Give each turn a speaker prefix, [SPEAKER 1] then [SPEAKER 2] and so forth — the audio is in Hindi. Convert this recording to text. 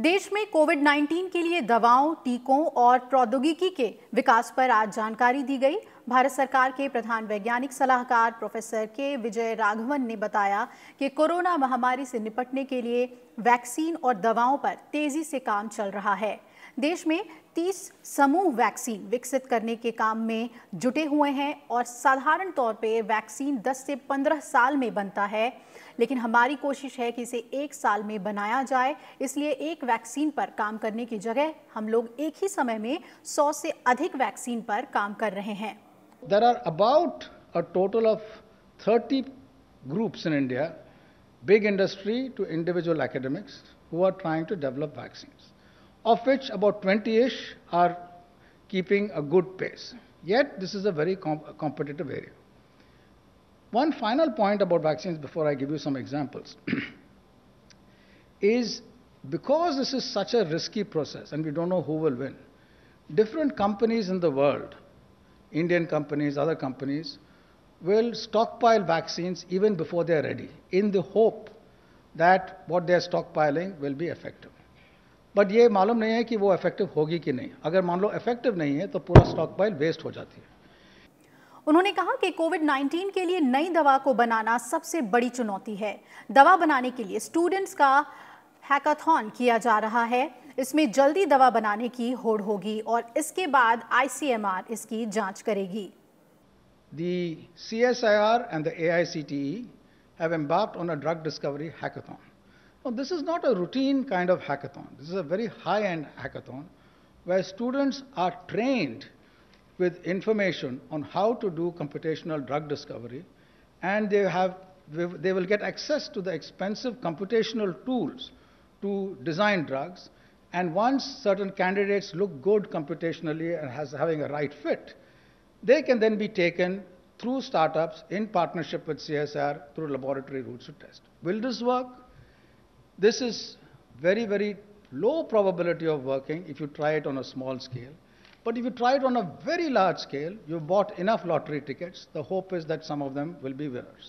[SPEAKER 1] देश में कोविड 19 के लिए दवाओं टीकों और प्रौद्योगिकी के विकास पर आज जानकारी दी गई भारत सरकार के प्रधान वैज्ञानिक सलाहकार प्रोफेसर के विजय राघवन ने बताया कि कोरोना महामारी से निपटने के लिए वैक्सीन और दवाओं पर तेजी से काम चल रहा है देश में 30 समूह वैक्सीन विकसित करने के काम में जुटे हुए हैं और साधारण तौर पे वैक्सीन 10 से 15 साल में बनता है लेकिन हमारी कोशिश है कि इसे एक साल में बनाया जाए इसलिए एक वैक्सीन पर काम करने की जगह हम लोग एक ही समय में 100 से अधिक वैक्सीन पर काम कर रहे हैं
[SPEAKER 2] there are about a total of thirty groups in India big industry to individual academics who are trying to develop vaccines. of which about 20-ish are keeping a good pace. Yet, this is a very comp competitive area. One final point about vaccines before I give you some examples is because this is such a risky process and we don't know who will win, different companies in the world, Indian companies, other companies, will stockpile vaccines even before they are ready in the hope that what they are stockpiling will be effective. But ये मालूम नहीं है कि वो इफेक्टिव होगी कि नहीं अगर मान लो इफेक्टिव नहीं है तो पूरा स्टॉक पाइल वेस्ट हो जाती है
[SPEAKER 1] उन्होंने कहा कि कोविड 19 के लिए नई दवा को बनाना सबसे बड़ी चुनौती है दवा बनाने के लिए स्टूडेंट्स का हैकाथॉन किया जा रहा है इसमें जल्दी दवा बनाने की होड़ होगी और इसके बाद आई इसकी जांच करेगी
[SPEAKER 2] the C S The CSIR and A I C T on a drug discovery hackathon. Now, this is not a routine kind of hackathon. This is a very high-end hackathon where students are trained with information on how to do computational drug discovery and they have they will get access to the expensive computational tools to design drugs and once certain candidates look good computationally and has having a right fit they can then be taken through startups in partnership with CSR through laboratory routes to test will this work this is very, very low probability of working if you try it on a small scale. But if you try it on a very large scale, you've bought enough lottery tickets, the hope is that some of them will be winners.